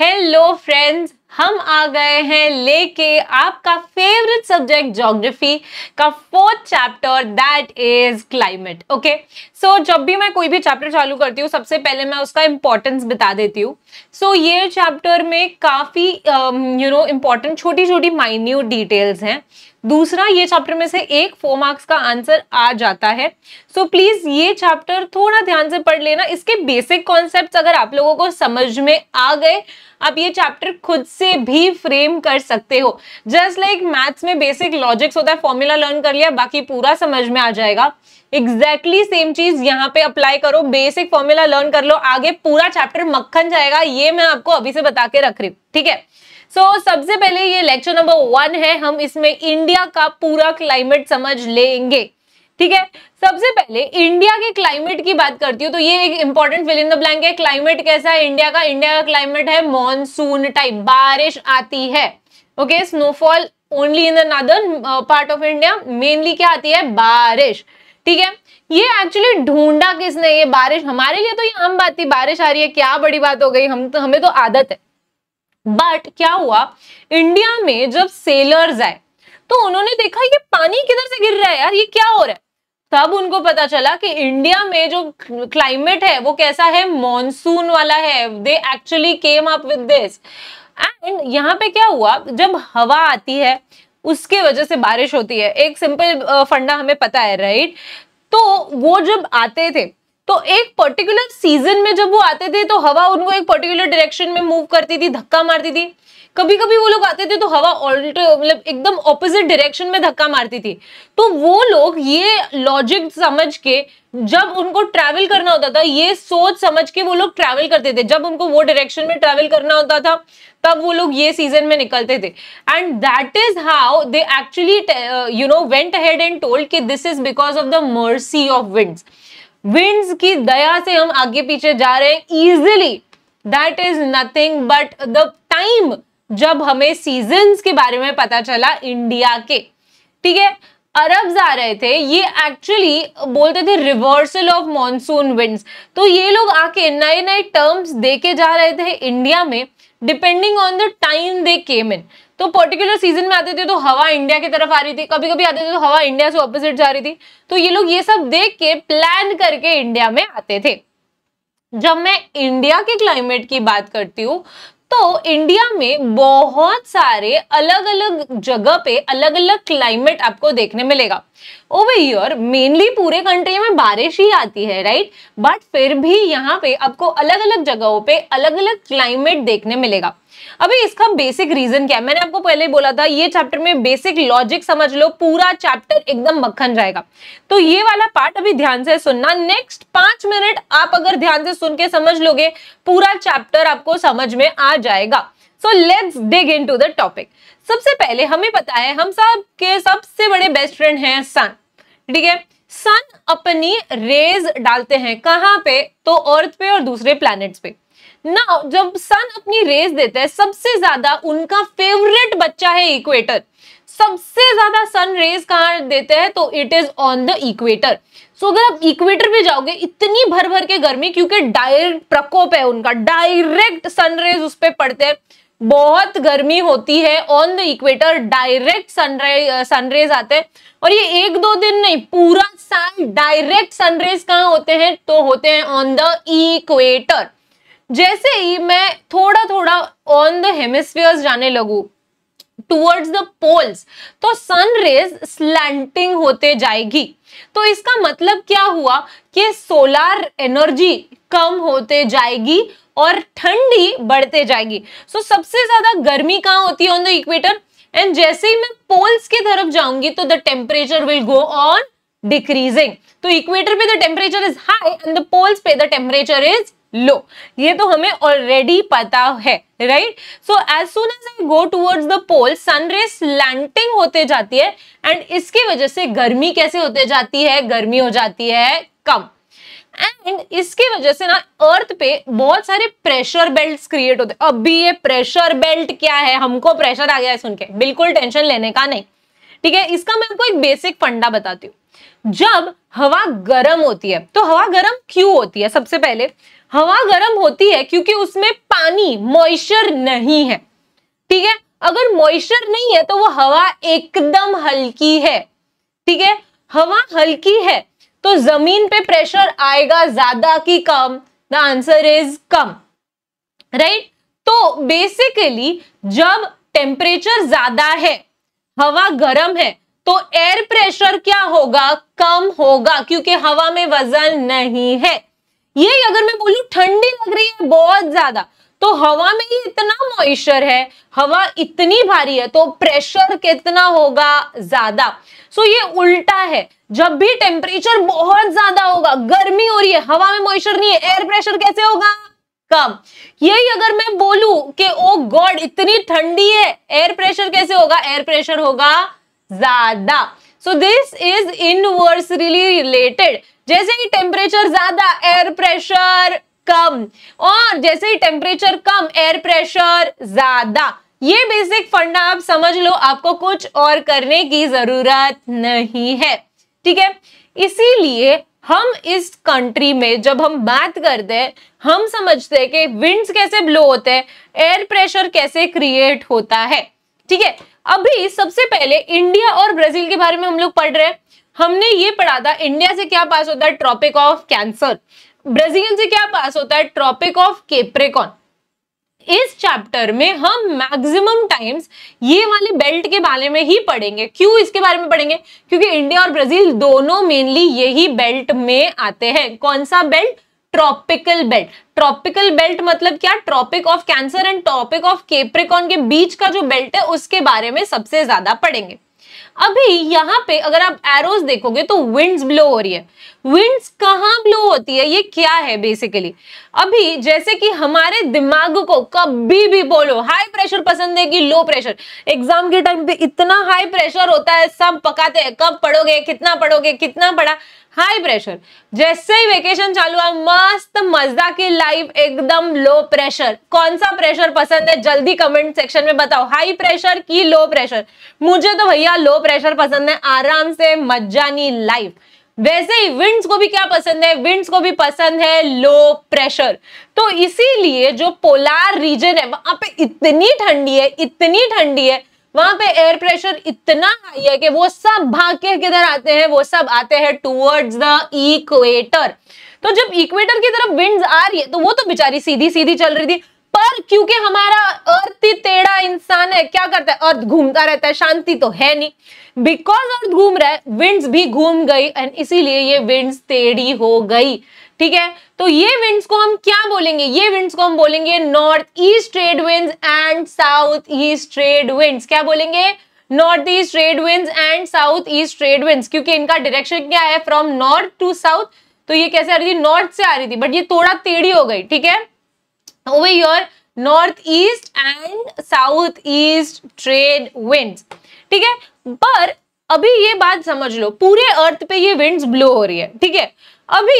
Hello friends हम आ गए हैं लेके आपका फेवरेट सब्जेक्ट ज्योग्राफी का fourth chapter that is climate okay so जब भी मैं कोई भी चैप्टर चालू करती हूँ सबसे पहले मैं उसका इम्पोर्टेंस बता देती हूँ सो so, ये चैप्टर में काफ़ी यू नो इम्पोर्टेंट छोटी छोटी माइन्यूट डिटेल्स हैं दूसरा ये चैप्टर में से एक फोर मार्क्स का आंसर आ जाता है सो so, प्लीज ये चैप्टर थोड़ा ध्यान से पढ़ लेना इसके बेसिक कॉन्सेप्ट अगर आप लोगों को समझ में आ गए आप ये चैप्टर खुद से भी फ्रेम कर सकते हो जस्ट लाइक मैथ्स में बेसिक लॉजिक्स होता है फॉर्मूला लर्न कर लिया बाकी पूरा समझ में आ जाएगा एग्जैक्टली सेम चीज यहाँ पे अप्लाई करो बेसिक फॉर्मूला लर्न कर लो आगे पूरा चैप्टर मक्खन जाएगा ये मैं आपको अभी से बता के रख रही हूँ ठीक है सो so, सबसे पहले ये लेक्चर नंबर वन है हम इसमें इंडिया का पूरा क्लाइमेट समझ लेंगे ठीक है सबसे पहले इंडिया के क्लाइमेट की बात करती हूँ तो ये एक important fill in the blank है क्लाइमेट कैसा है इंडिया का इंडिया का क्लाइमेट है मॉनसून टाइप बारिश आती है okay snowfall only in the northern part of India mainly क्या आती है बारिश ठीक है ये एक्चुअली ढूंढा किसने ये बारिश हमारे लिए तो ये आम बात थी बारिश आ रही है क्या बड़ी बात हो गई हम तो हमें तो आदत है बट क्या हुआ इंडिया में जब सेलर्स आए तो उन्होंने देखा ये पानी किधर से गिर रहा है यार ये क्या हो रहा है तब उनको पता चला कि इंडिया में जो क्लाइमेट है वो कैसा है मॉनसून वाला है they actually came up with this and यहाँ पे क्या हुआ जब हवा आती है उसके वजह से बारिश होती है एक सिंपल फंडा हमें पता है राइट तो वो जब आते थे तो एक पर्टिकुलर सीजन में जब वो आते थे तो हवा उनको एक पर्टिकुलर डायरेक्शन में मूव करती थी धक्का मारती थी कभी कभी वो लोग आते थे तो हवा ऑल्टर मतलब एकदम ऑपोजिट डायरेक्शन में धक्का मारती थी तो वो लोग ये लॉजिक समझ के जब उनको ट्रैवल करना होता था ये सोच समझ के वो लोग ट्रैवल करते थे जब उनको वो डायरेक्शन में ट्रैवल करना होता था तब वो लोग ये सीजन में निकलते थे and that is how they actually you know went ahead and told कि this is because of the mercy of winds winds की दया से हम आगे पीछे जा रहे हैं easily that is nothing but the time जब हमें सीजन के बारे में पता चला इंडिया के ठीक है अरब जा रहे थे ये एक्चुअली बोलते थे रिवर्सल ऑफ मॉनसून विंड्स तो ये लोग आके नए नए टर्म्स देके जा रहे थे इंडिया में depending on the time they came in तो पर्टिकुलर सीजन में आते थे तो हवा इंडिया की तरफ आ रही थी कभी कभी आते थे तो हवा इंडिया से ऑपोजिट जा रही थी तो ये लोग ये सब देख के प्लान करके इंडिया में आते थे जब मैं इंडिया के क्लाइमेट की बात करती हूँ तो इंडिया में बहुत सारे अलग अलग जगह पे अलग अलग क्लाइमेट आपको देखने मिलेगा ओवर ईयर मेनली पूरे कंट्री में बारिश ही आती है राइट बट फिर भी यहाँ पे आपको अलग अलग जगहों पे अलग अलग क्लाइमेट देखने मिलेगा अभी इसका बेसिक रीजन क्या है मैंने आपको पहले बोला था ये चैप्टर में बेसिक लॉजिक समझ लो पूरा चैप्टर एकदम मक्खन जाएगा तो ये वाला पार्ट अभी ध्यान से सुनना नेक्स्ट पांच मिनट आप अगर ध्यान से सुन के समझ लोगे पूरा चैप्टर आपको समझ में आ जाएगा so let's dig into the topic सबसे पहले हमें पता है हम सब के सबसे बड़े बेस्ट फ्रेंड हैं सन ठीक है सन अपनी रेज डालते हैं कहां पे तो अर्थ पे और दूसरे प्लैनेट्स पे ना जब सन अपनी रेज देता है सबसे ज्यादा उनका फेवरेट बच्चा है इक्वेटर सबसे ज्यादा सन रेज कहां देते हैं तो it is on the equator so अगर आप इक्वेटर पे जाओगे इतनी भर भर के गर्मी क्योंकि डायरेक्ट प्रकोप है उनका डायरेक्ट सन रेज उस पर पड़ते हैं बहुत गर्मी होती है on the equator direct sunrise sunrays आते हैं और ये एक दो दिन नहीं पूरा साल डायरेक्ट सनरेज कहाँ होते हैं तो होते हैं ऑन द इक्वेटर जैसे ही मैं थोड़ा थोड़ा ऑन द हेमिस्फियर्स जाने लगू टूवर्ड्स द पोल्स तो सन रेज स्लैंटिंग होते जाएगी तो इसका मतलब क्या हुआ कि सोलार एनर्जी कम होते जाएगी और ठंडी बढ़ते जाएगी सो so, सबसे ज्यादा गर्मी कहाँ होती है ऑन द इक्वेटर एंड जैसे ही मैं पोल्स की तरफ जाऊंगी तो the temperature will go on decreasing तो इक्वेटर पे the temperature is high and the poles पे द टेम्परेचर इज लो ये तो हमें ऑलरेडी पता है right so as soon as I go towards the pole sunrays landing होते जाती है एंड इसकी वजह से गर्मी कैसे होते जाती है गर्मी हो जाती है कम एंड इसकी वजह से ना अर्थ पे बहुत सारे प्रेशर बेल्ट क्रिएट होते अभी ये प्रेशर बेल्ट क्या है हमको प्रेशर आ गया है सुन के बिल्कुल टेंशन लेने का नहीं ठीक है इसका मैं आपको एक बेसिक फंडा बताती हूँ जब हवा गर्म होती है तो हवा गर्म क्यों होती है सबसे पहले हवा गर्म होती है क्योंकि उसमें पानी मॉइस्चर नहीं है ठीक है अगर मॉइस्चर नहीं है तो वो हवा एकदम हल्की है ठीक है हवा हल्की है तो जमीन पे प्रेशर आएगा ज्यादा कि कम द आंसर इज कम राइट तो बेसिकली जब टेम्परेचर ज्यादा है हवा गर्म है तो एयर प्रेशर क्या होगा कम होगा क्योंकि हवा में वजन नहीं है ये अगर मैं बोलू ठंडी लग रही है बहुत ज्यादा तो हवा में ही इतना मॉइस्चर है हवा इतनी भारी है तो प्रेशर कितना होगा ज्यादा सो so, ये उल्टा है जब भी टेम्परेचर बहुत ज्यादा होगा गर्मी हो रही है हवा में मॉइस्चर नहीं है एयर प्रेशर कैसे होगा कम यही अगर मैं बोलू कि ओ oh गॉड इतनी ठंडी है एयर प्रेशर कैसे होगा एयर प्रेशर होगा ज्यादा so this is inversely related जैसे ही टेम्परेचर ज्यादा एयर प्रेशर कम और जैसे ही टेम्परेचर कम एयर प्रेशर ज्यादा ये बेसिक फंडा आप समझ लो आपको कुछ और करने की जरूरत नहीं है ठीक है इसीलिए हम इस कंट्री में जब हम बात करते हैं हम समझते हैं कि विंड्स कैसे ब्लो होते हैं एयर प्रेशर कैसे क्रिएट होता है ठीक है अभी सबसे पहले इंडिया और ब्राजील के बारे में हम लोग पढ़ रहे हैं हमने ये पढ़ा था इंडिया से क्या पास होता है ट्रॉपिक ऑफ कैंसर ब्राजील से क्या पास होता है ट्रॉपिक ऑफ केप्रेकॉन इस चैप्टर में हम मैक्सिमम टाइम्स ये वाले बेल्ट के बारे में ही पढ़ेंगे क्यों इसके बारे में पढ़ेंगे क्योंकि इंडिया और ब्राजील दोनों मेनली यही बेल्ट में आते हैं कौन सा belt tropical belt tropical belt मतलब क्या tropic of cancer and tropic of capricorn के बीच का जो बेल्ट है उसके बारे में सबसे ज्यादा पढ़ेंगे अभी यहाँ पे अगर आप एरोज देखोगे तो विंड्स ब्लो हो रही है विंड्स कहाँ ब्लो होती है ये क्या है बेसिकली अभी जैसे कि हमारे दिमाग को कभी भी बोलो हाई प्रेशर पसंद है कि लो प्रेशर एग्जाम के टाइम पे इतना हाई प्रेशर होता है सब पकाते हैं कब पढ़ोगे कितना पढ़ोगे कितना पढ़ा हाई प्रेशर जैसे ही वेकेशन चालू हुआ मस्त मजा की लाइफ एकदम लो प्रेशर कौन सा प्रेशर पसंद है जल्दी कमेंट सेक्शन में बताओ हाई प्रेशर की लो प्रेशर मुझे तो भैया लो प्रेशर पसंद है आराम से मजानी लाइफ वैसे ही विंड्स को भी क्या पसंद है विंड्स को भी पसंद है लो प्रेशर तो इसीलिए जो पोलार रीजन है वहां पे इतनी ठंडी है इतनी ठंडी है वहां पे एयर प्रेशर इतना हाई है कि वो सब भाग के किधर आते हैं वो सब आते हैं टूवर्ड्स द इक्वेटर तो जब इक्वेटर की तरफ विंड्स आ रही है तो वो तो बेचारी सीधी सीधी चल रही थी पर क्योंकि हमारा अर्थ ही टेढ़ा इंसान है क्या करता है अर्थ घूमता रहता है शांति तो है नहीं बिकॉज अर्थ घूम रहा है विंड्स भी घूम गई एंड इसीलिए ये विंड्स टेढ़ी हो गई ठीक है तो ये विंड्स को हम क्या बोलेंगे ये विंड्स को हम बोलेंगे north east trade winds and south east trade winds क्या बोलेंगे north east trade winds and south east trade winds क्योंकि इनका डायरेक्शन क्या है फ्रॉम नॉर्थ टू साउथ तो ये कैसे आ रही थी नॉर्थ से आ रही थी बट ये थोड़ा टेढ़ी हो गई ठीक है over your north east and south east trade winds ठीक है पर अभी ये बात समझ लो पूरे अर्थ पे ये विंड्स ब्लो हो रही है ठीक है अभी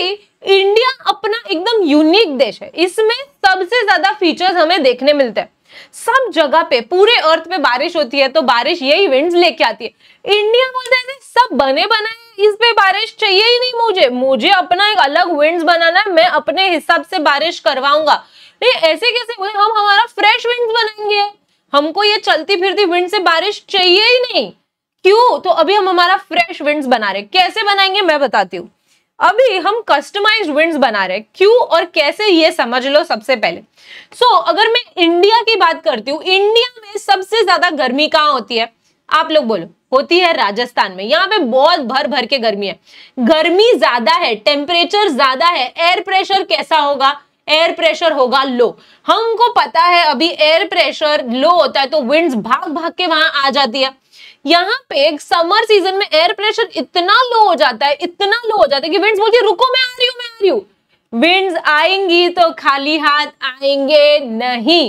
इंडिया अपना एकदम यूनिक देश है इसमें सबसे ज्यादा फीचर्स हमें देखने मिलते हैं सब जगह पे पूरे अर्थ पे बारिश होती है तो बारिश यही विंड्स लेके आती है इंडिया बोलते हैं सब बने बनाए इस पे बारिश चाहिए ही नहीं मुझे मुझे अपना एक अलग विंड्स बनाना है मैं अपने हिसाब से बारिश करवाऊंगा नहीं ऐसे कैसे हम हमारा फ्रेश विंड्स बनाएंगे हमको ये चलती फिरती विंड से बारिश चाहिए ही नहीं क्यों तो अभी हम हमारा फ्रेश विंड्स बना रहे कैसे बनाएंगे मैं बताती हूँ अभी हम कस्टमाइज विंड्स बना रहे क्यों और कैसे ये समझ लो सबसे पहले सो so, अगर मैं इंडिया की बात करती हूँ इंडिया में सबसे ज्यादा गर्मी कहाँ होती है आप लोग बोलो होती है राजस्थान में यहाँ पे बहुत भर भर के गर्मी है गर्मी ज्यादा है टेम्परेचर ज्यादा है एयर प्रेशर कैसा होगा एयर प्रेशर होगा लो हमको पता है अभी एयर प्रेशर लो होता है तो विंड्स भाग भाग के वहां आ जाती है यहाँ पे समर सीजन में एयर प्रेशर इतना लो हो जाता है इतना लो हो जाता है कि विंड्स बोलती है रुको मैं आ रही हूं मैं आ रही हूं विंड्स आएंगी तो खाली हाथ आएंगे नहीं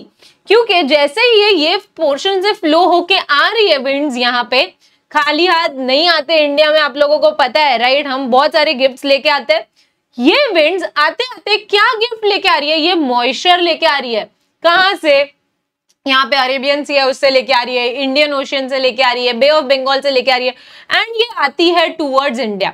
क्योंकि जैसे ही ये ये पोर्शन से फ्लो होके आ रही है विंड्स यहाँ पे खाली हाथ नहीं आते इंडिया में आप लोगों को पता है राइट हम बहुत सारे गिफ्ट्स लेके आते हैं ये विंड्स आते आते क्या गिफ्ट लेके आ रही है ये मॉइस्चर लेके आ रही है कहां से यहाँ पे अरेबियन सी है उससे लेके आ रही है इंडियन ओशियन से लेके आ रही है बे ऑफ बंगाल से लेके आ रही है एंड ये आती है टूवर्ड्स इंडिया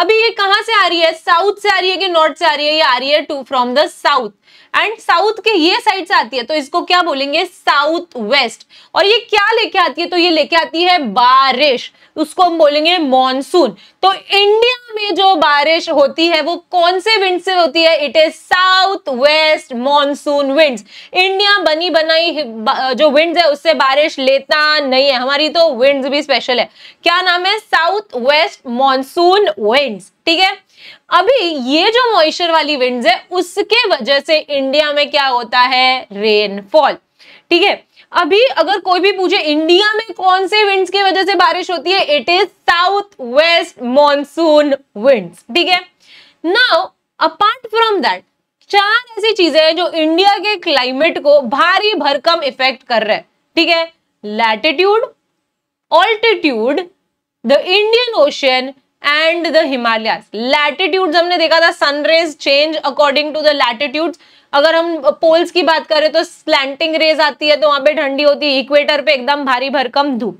अभी ये कहां से आ रही है साउथ से आ रही है कि नॉर्थ से आ रही है ये आ रही है to from the south and south के ये साइड से आती है तो इसको क्या बोलेंगे साउथ वेस्ट और ये क्या लेके आती है तो ये लेके आती है बारिश उसको हम बोलेंगे मॉनसून तो इंडिया में जो बारिश होती है वो कौन से विंड से होती है it is south west monsoon wind India बनी बनाई जो विंड है उससे बारिश लेता नहीं है हमारी तो विंड भी स्पेशल है क्या नाम है south west monsoon wind winds ठीक है अभी ये जो मॉइस्चर वाली विंड्स है उसके वजह से इंडिया में क्या होता है रेनफॉल ठीक है अभी अगर कोई भी पूछे इंडिया में कौन से विंड्स की वजह से बारिश होती है it is south west monsoon winds ठीक है नाउ अपार्ट फ्रॉम दैट चार ऐसी चीजें हैं जो इंडिया के क्लाइमेट को भारी भरकम इफेक्ट कर रहे हैं ठीक है latitude altitude the Indian ocean and the Himalaya latitudes हमने देखा था sunrays change according to the latitudes अगर हम पोल्स की बात करें तो स्लैंटिंग रेज आती है तो वहां पे ठंडी होती है इक्वेटर पे एकदम भारी भरकम धूप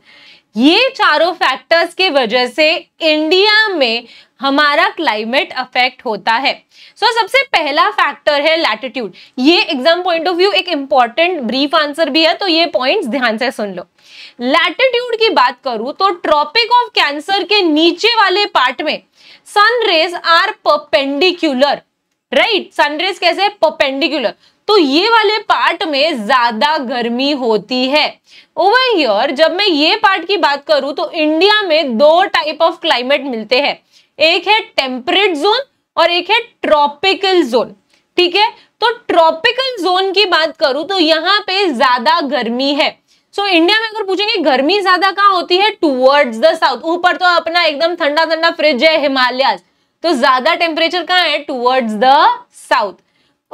ये चारों फैक्टर्स की वजह से इंडिया में हमारा क्लाइमेट अफेक्ट होता है सो so, सबसे पहला फैक्टर है लैटिट्यूड ये एग्जाम पॉइंट ऑफ व्यू एक इंपॉर्टेंट ब्रीफ आंसर भी है तो ये पॉइंट्स ध्यान से सुन लो लैटिट्यूड की बात करूं तो ट्रॉपिक ऑफ कैंसर के नीचे वाले पार्ट में sun rays are perpendicular right sun rays कैसे पपेंडिक्यूलर तो ये वाले पार्ट में ज्यादा गर्मी होती है ओवर हियर जब मैं ये पार्ट की बात करूं तो इंडिया में दो टाइप ऑफ क्लाइमेट मिलते हैं एक है टेम्परेट जोन और एक है ट्रॉपिकल जोन ठीक है तो ट्रॉपिकल जोन की बात करूं तो यहाँ पे ज्यादा गर्मी है सो so, इंडिया में अगर पूछेंगे गर्मी ज्यादा कहाँ होती है टूवर्ड्स द साउथ ऊपर तो अपना एकदम ठंडा ठंडा फ्रिज है हिमालय तो ज्यादा टेम्परेचर कहाँ है towards the south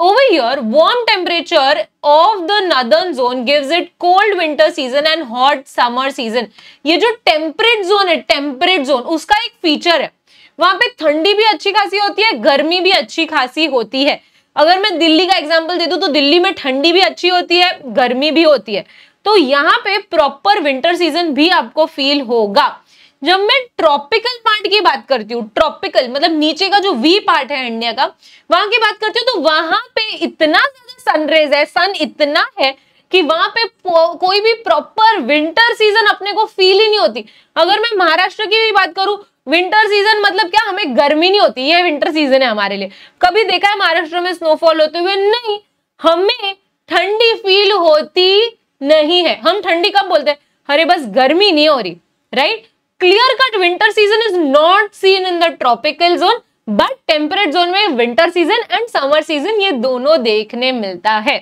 over here warm temperature of the northern zone gives it cold winter season and hot summer season ये जो temperate zone है temperate zone उसका एक feature है वहां पे ठंडी भी अच्छी खासी होती है गर्मी भी अच्छी खासी होती है अगर मैं दिल्ली का एग्जाम्पल दे दू तो दिल्ली में ठंडी भी अच्छी होती है गर्मी भी होती है तो यहाँ पे प्रॉपर विंटर सीजन भी आपको फील होगा जब मैं ट्रॉपिकल पार्ट की बात करती हूँ ट्रॉपिकल मतलब नीचे का जो वी पार्ट है इंडिया का वहां की बात करती हूँ तो वहां पे इतना ज्यादा सनरेज है सन इतना है कि वहां पे कोई भी प्रॉपर विंटर सीजन अपने को फील ही नहीं होती अगर मैं महाराष्ट्र की भी बात करूं विंटर सीजन मतलब क्या हमें गर्मी नहीं होती ये विंटर सीजन है हमारे लिए कभी देखा है महाराष्ट्र में स्नोफॉल होते हुए नहीं हमें ठंडी फील होती नहीं है हम ठंडी कब बोलते हैं अरे बस गर्मी नहीं हो रही right clear cut winter season is not seen in the tropical zone but temperate zone में winter season and summer season ये दोनों देखने मिलता है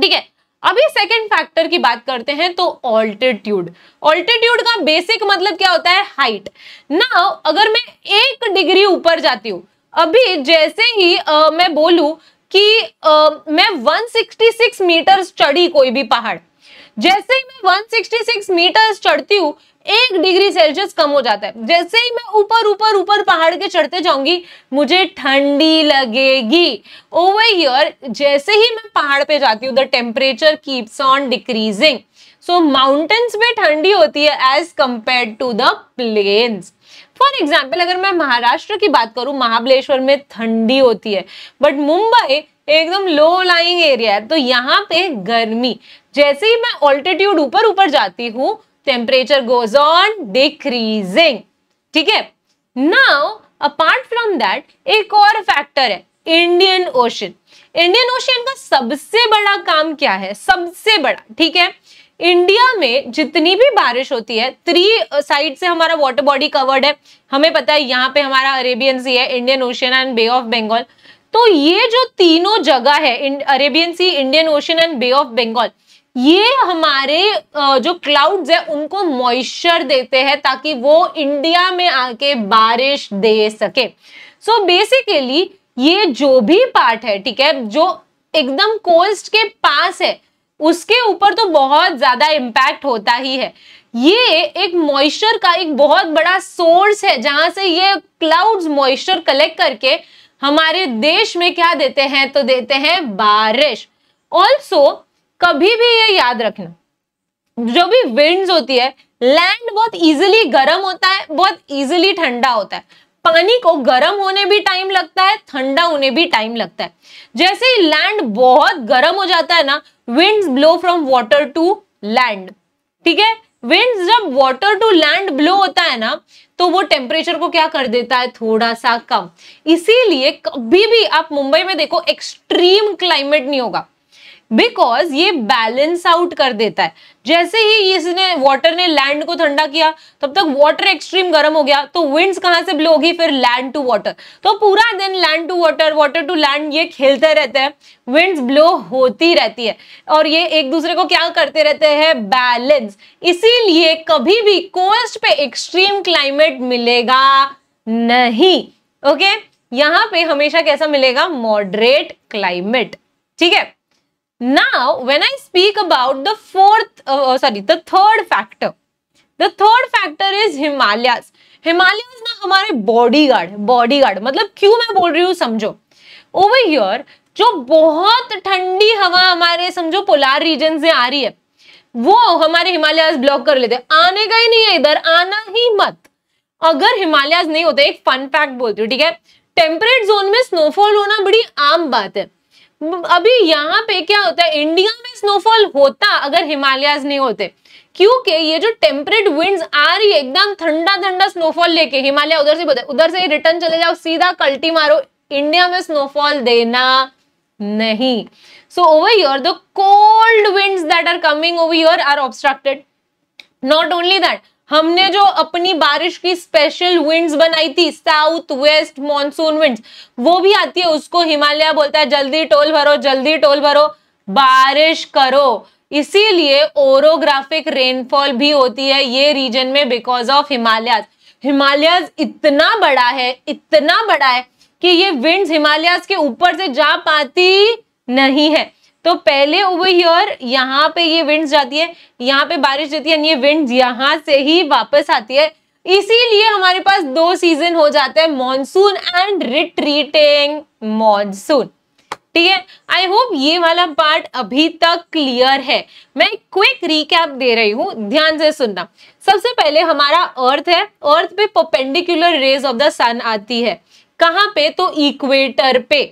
ठीक है अभी सेकेंड फैक्टर की बात करते हैं तो ऑल्टीट्यूड ऑल्टीट्यूड का बेसिक मतलब क्या होता है हाइट ना अगर मैं एक डिग्री ऊपर जाती हूँ अभी जैसे ही आ, मैं बोलू कि आ, मैं 166 मीटर चढ़ी कोई भी पहाड़ जैसे ही मैं 166 मीटर्स चढ़ती हूँ एक डिग्री सेल्सियस कम हो जाता है जैसे ही मैं ऊपर ऊपर ऊपर पहाड़ के चढ़ते जाऊंगी मुझे ठंडी लगेगी ओवर हियर जैसे ही मैं पहाड़ पे जाती हूँ the temperature keeps on decreasing so mountains में ठंडी होती है as compare to the plains for example अगर मैं महाराष्ट्र की बात करूँ महाबलेश्वर में ठंडी होती है बट मुंबई एकदम लो लाइंग एरिया है तो यहाँ पे गर्मी जैसे ही मैं ऑल्टीट्यूड ऊपर ऊपर जाती हूँ temperature goes on decreasing ठीक है now apart from that एक और factor है इंडियन ओशन इंडियन ओशन का सबसे बड़ा काम क्या है सबसे बड़ा ठीक है इंडिया में जितनी भी बारिश होती है थ्री साइड uh, से हमारा वाटर बॉडी कवर्ड है हमें पता है यहाँ पे हमारा अरेबियन सी है Indian ocean and bay of Bengal तो ये जो तीनों जगह है Arabian sea Indian ocean and bay of Bengal ये हमारे जो क्लाउड्स है उनको मॉइस्चर देते हैं ताकि वो इंडिया में आके बारिश दे सके सो so बेसिकली ये जो भी पार्ट है ठीक है जो एकदम कोस्ट के पास है उसके ऊपर तो बहुत ज्यादा इम्पैक्ट होता ही है ये एक मॉइस्चर का एक बहुत बड़ा सोर्स है जहां से ये क्लाउड्स मॉइस्चर कलेक्ट करके हमारे देश में क्या देते हैं तो देते हैं बारिश ऑल्सो कभी भी ये याद रखना जो भी विंड्स होती है लैंड बहुत इजिली गर्म होता है बहुत इजिली ठंडा होता है पानी को गर्म होने भी टाइम लगता है ठंडा होने भी टाइम लगता है जैसे ही लैंड बहुत गर्म हो जाता है ना winds blow from water to land ठीक है विंड्स जब वॉटर टू लैंड ब्लो होता है ना तो वो टेम्परेचर को क्या कर देता है थोड़ा सा कम इसीलिए कभी भी आप मुंबई में देखो एक्सट्रीम क्लाइमेट नहीं होगा बिकॉज ये बैलेंस आउट कर देता है जैसे ही इसने वाटर ने लैंड को ठंडा किया तब तक वाटर एक्सट्रीम गर्म हो गया तो विंड्स कहां से ब्लो होगी फिर लैंड टू वाटर तो पूरा दिन land to water water to land ये खेलते रहते हैं विंड्स ब्लो होती रहती है और ये एक दूसरे को क्या करते रहते हैं बैलेंस इसीलिए कभी भी कोस्ट पे एक्सट्रीम क्लाइमेट मिलेगा नहीं ओके okay? यहां पे हमेशा कैसा मिलेगा मॉडरेट क्लाइमेट ठीक है Now, when I speak about the fourth, uh, uh, sorry, the third factor, the third factor is Himalayas. Himalayas ना हमारे bodyguard है बॉडीगार्ड मतलब क्यों मैं बोल रही हूँ समझो ओवर हियर जो बहुत ठंडी हवा हमारे समझो पोलार रीजन से आ रही है वो हमारे हिमालयाज ब्लॉक कर लेते आने का ही नहीं है इधर आना ही मत अगर हिमालयाज नहीं होते एक फन फैक्ट बोलती हूँ ठीक है टेम्परेट जोन में स्नोफॉल होना बड़ी आम बात है अभी यहाँ पे क्या होता है इंडिया में स्नोफॉल होता अगर हिमालयाज नहीं होते क्योंकि ये जो टेम्परेट विंड्स आ रही है एकदम ठंडा ठंडा स्नोफॉल लेके हिमालय उधर से बोलते उधर से रिटर्न चले जाओ सीधा कल्टी मारो इंडिया में स्नोफॉल देना नहीं so over here the cold winds that are coming over here are obstructed not only that हमने जो अपनी बारिश की स्पेशल विंड्स बनाई थी साउथ वेस्ट मॉनसून विंड्स वो भी आती है उसको हिमालय बोलता है जल्दी टोल भरो जल्दी टोल भरो बारिश करो इसीलिए ओरोग्राफिक रेनफॉल भी होती है ये रीजन में बिकॉज ऑफ हिमालयाज हिमालयाज इतना बड़ा है इतना बड़ा है कि ये विंड्स हिमालयाज के ऊपर से जा पाती नहीं है तो पहले ओवर यहाँ पे ये विंड जाती है यहाँ पे बारिश जाती है ये विंड यहाँ से ही वापस आती है इसीलिए हमारे पास दो सीजन हो जाते हैं मॉनसून एंड रिट्रीटिंग मॉनसून ठीक है आई होप ये वाला पार्ट अभी तक क्लियर है मैं क्विक रिकैप दे रही हूँ ध्यान से सुनना सबसे पहले हमारा अर्थ है अर्थ पे perpendicular rays of the sun आती है कहाँ पे तो इक्वेटर पे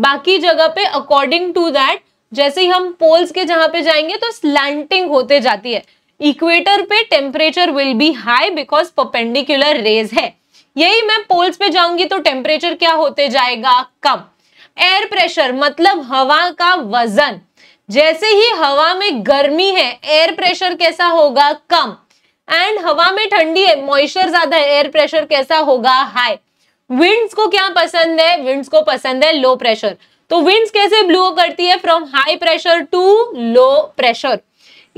बाकी जगह पे अकॉर्डिंग टू दैट जैसे ही हम पोल्स के जहां पे जाएंगे तो स्लैंटिंग होते जाती है इक्वेटर पे temperature will be high because perpendicular rays है यही मैं पोल्स पे जाऊंगी तो टेम्परेचर क्या होते जाएगा कम एयर प्रेशर मतलब हवा का वजन जैसे ही हवा में गर्मी है एयर प्रेशर कैसा होगा कम एंड हवा में ठंडी है मॉइस्चर ज्यादा है एयर प्रेशर कैसा होगा हाई विंड्स को क्या पसंद है विंड्स को पसंद है लो प्रेशर तो विंड्स कैसे ब्लो करती है from high pressure to low pressure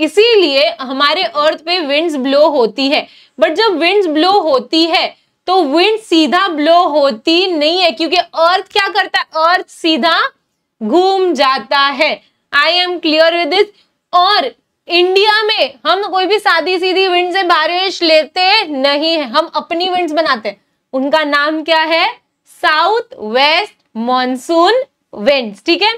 इसीलिए हमारे अर्थ पे विंड्स ब्लो होती है बट जब विंड्स ब्लो होती है तो विंड सीधा ब्लो होती नहीं है क्योंकि अर्थ क्या करता है अर्थ सीधा घूम जाता है I am clear with this और इंडिया में हम कोई भी सादी सीधी विंड से बारिश लेते नहीं है हम अपनी विंड्स बनाते हैं उनका नाम क्या है साउथ वेस्ट मॉनसून वेंट्स ठीक है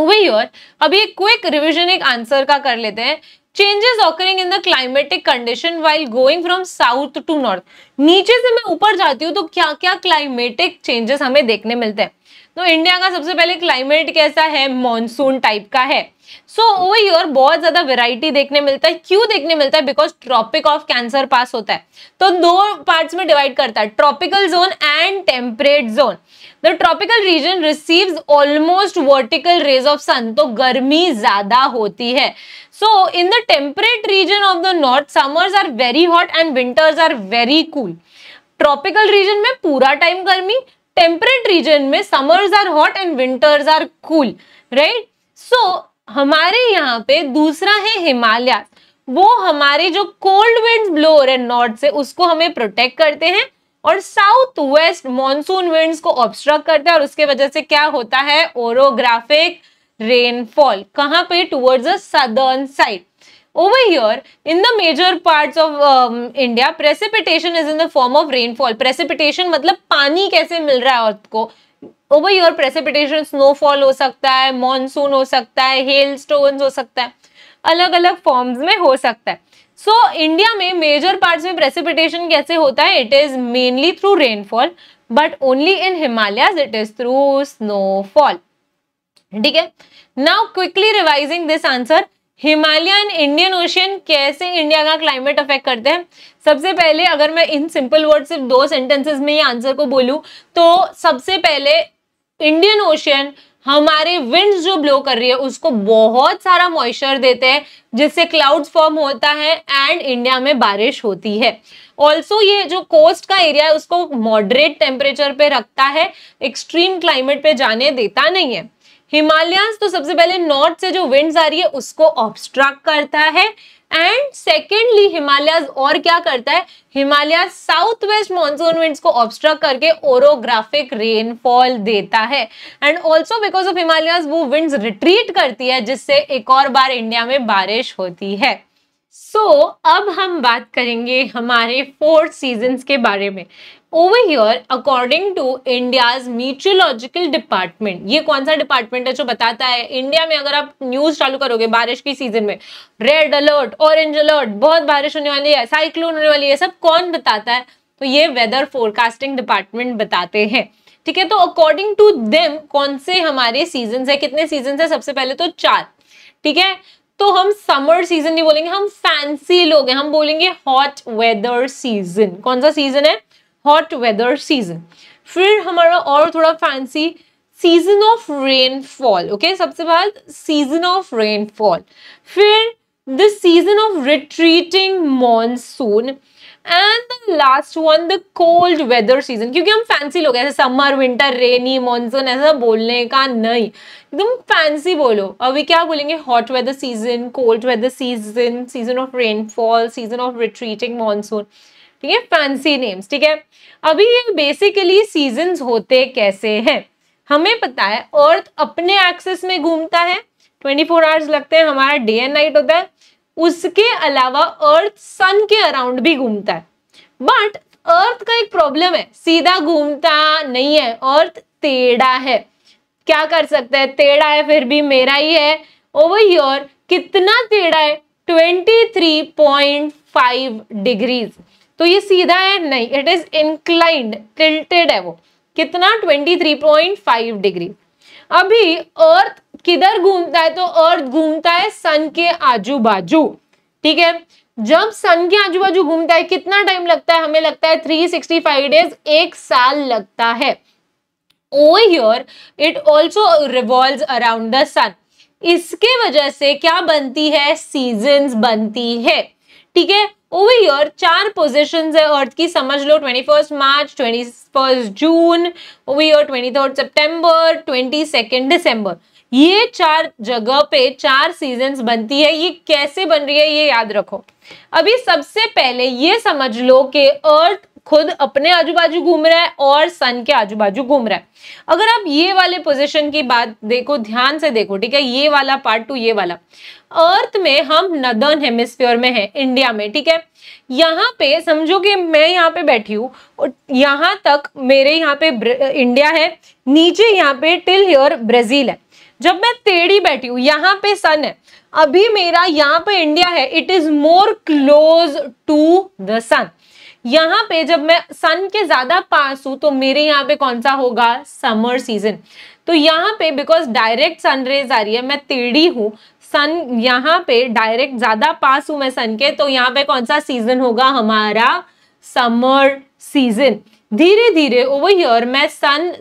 ओवर हियर अभी एक क्विक रिविजन एक आंसर का कर लेते हैं changes occurring in the climatic condition while going from south to north नीचे से मैं ऊपर जाती हूँ तो क्या क्या क्लाइमेटिक चेंजेस हमें देखने मिलते हैं तो इंडिया का सबसे पहले क्लाइमेट कैसा है मॉनसून टाइप का है सो so, वही और बहुत ज्यादा वेराइटी देखने मिलता है क्यों देखने मिलता है बिकॉज ट्रॉपिक ऑफ कैंसर पास होता है तो दो पार्ट्स में डिवाइड करता है tropical zone and temperate zone the tropical region receive almost vertical rays of sun तो गर्मी ज्यादा होती है so in the temperate region of the north summers are very hot and winters are very cool tropical region में पूरा time गर्मी temperate region में summers are hot and winters are cool right so हमारे यहाँ पे दूसरा है हिमालय वो हमारे जो कोल्ड विंड ब्लो हो रहे नॉर्थ से उसको हमें प्रोटेक्ट करते हैं और साउथ वेस्ट मानसून विंड्स को ऑब्स्ट्रक्ट करता है और उसके वजह से क्या होता है ओरोग्राफिक रेनफॉल कहाँ पे towards the southern side over here in the major parts of um, india precipitation is in the form of rainfall precipitation मतलब पानी कैसे मिल रहा है अर्थ को over here precipitation snowfall हो सकता है monsoon हो सकता है hailstones हो सकता है अलग अलग फॉर्म्स में हो सकता है सो so, इंडिया में मेजर पार्ट्स में प्रेसिपिटेशन कैसे होता है it is mainly through rainfall but only in Himalayas it is through snowfall ठीक है now quickly revising this answer Himalayan Indian ocean कैसे इंडिया का क्लाइमेट अफेक्ट करते हैं सबसे पहले अगर मैं इन सिंपल वर्ड सिर्फ दो सेंटेंसेस में ये आंसर को बोलूं तो सबसे पहले इंडियन ओशियन हमारे विंड्स जो ब्लो कर रही है उसको बहुत सारा मॉइस्चर देते हैं जिससे क्लाउड्स फॉर्म होता है एंड इंडिया में बारिश होती है ऑल्सो ये जो कोस्ट का एरिया है उसको मॉडरेट टेम्परेचर पे रखता है एक्सट्रीम क्लाइमेट पे जाने देता नहीं है हिमालयस तो सबसे पहले नॉर्थ से जो विंड्स आ रही है उसको ऑब्स्ट्रक्ट करता है एंड सेकेंडली हिमालयाज और क्या करता है Himalaya south west monsoon winds को ऑब्स्ट्रक करके ओरोग्राफिक रेनफॉल देता है and also because of Himalayas वो विंड्स रिट्रीट करती है जिससे एक और बार इंडिया में बारिश होती है सो so, अब हम बात करेंगे हमारे फोर सीजन्स के बारे में over here according to India meteorological department ये कौन सा डिपार्टमेंट है जो बताता है इंडिया में अगर आप न्यूज चालू करोगे बारिश की सीजन में रेड अलर्ट ऑरेंज अलर्ट बहुत बारिश होने वाली है साइक्लोन होने वाली है सब कौन बताता है तो ये वेदर फोरकास्टिंग डिपार्टमेंट बताते हैं ठीक है तो अकॉर्डिंग टू देम कौन से हमारे सीजन है कितने सीजन है सबसे पहले तो चार ठीक है तो हम समर सीजन नहीं बोलेंगे हम फैंसी लोग हैं हम बोलेंगे हॉट वेदर सीजन कौन सा सीजन है हॉट वेदर सीजन फिर हमारा और थोड़ा fancy season of rainfall okay सबसे बाद सीजन ऑफ रेनफॉल फिर the season of retreating monsoon and the last one the cold weather season क्योंकि हम फैंसी लोग ऐसे समर विंटर रेनी मॉनसून ऐसा बोलने का नहीं एकदम फैंसी बोलो अभी क्या बोलेंगे hot weather season cold weather season season of rainfall season of retreating monsoon ठीक है फैंसी नेम्स ठीक है अभी ये बेसिकली सीजन होते कैसे हैं हमें पता है अर्थ अपने एक्सेस में घूमता है 24 फोर आवर्स लगते हैं हमारा डे एंड नाइट होता है उसके अलावा अर्थ सन के अराउंड भी घूमता है बट अर्थ का एक प्रॉब्लम है सीधा घूमता नहीं है अर्थ टेढ़ा है क्या कर सकता है टेढ़ा है फिर भी मेरा ही है ओवर योर कितना टेढ़ा है 23.5 डिग्रीज तो ये सीधा है नहीं इट इज इंक्लाइंड टिल्टेड है वो कितना 23.5 डिग्री अभी अर्थ किधर घूमता है तो अर्थ घूमता है सन के आजू बाजू ठीक है जब सन के आजू बाजू घूमता है कितना टाइम लगता है हमें लगता है 365 डेज एक साल लगता है over here it also revolve around the sun इसके वजह से क्या बनती है सीजन बनती है ठीक है ओवर ईयर चार पोजिशन है अर्थ की समझ लो twenty first March twenty first June over here twenty third September twenty second December ये चार जगह पे चार सीजन बनती है ये कैसे बन रही है ये याद रखो अभी सबसे पहले ये समझ लो कि अर्थ खुद अपने आजू बाजू घूम रहा है और सन के आजू बाजू घूम रहा है अगर आप ये वाले पोजिशन की बात देखो ध्यान से देखो ठीक है ये वाला पार्ट टू ये वाला अर्थ में हम नदर्न हेमिस्फीयर में है इंडिया में ठीक है यहाँ पे समझो कि मैं यहाँ पे बैठी हूँ यहाँ तक मेरे यहाँ पे इंडिया है नीचे यहाँ पे टिल हियर ब्राजील है जब मैं टेढ़ी बैठी हूँ यहाँ पे सन है अभी मेरा यहाँ पे इंडिया है it is more close to the sun यहाँ पे जब मैं सन के ज्यादा पास हूं तो मेरे यहाँ पे कौन सा होगा समर सीजन तो यहाँ पे बिकॉज डायरेक्ट सन रेज आ रही है मैं टेढ़ी हूँ सन यहाँ पे डायरेक्ट ज्यादा पास हूं मैं सन के तो यहाँ पे कौन सा सीजन होगा हमारा समर सीजन धीरे धीरे ओवर हियर मैं सन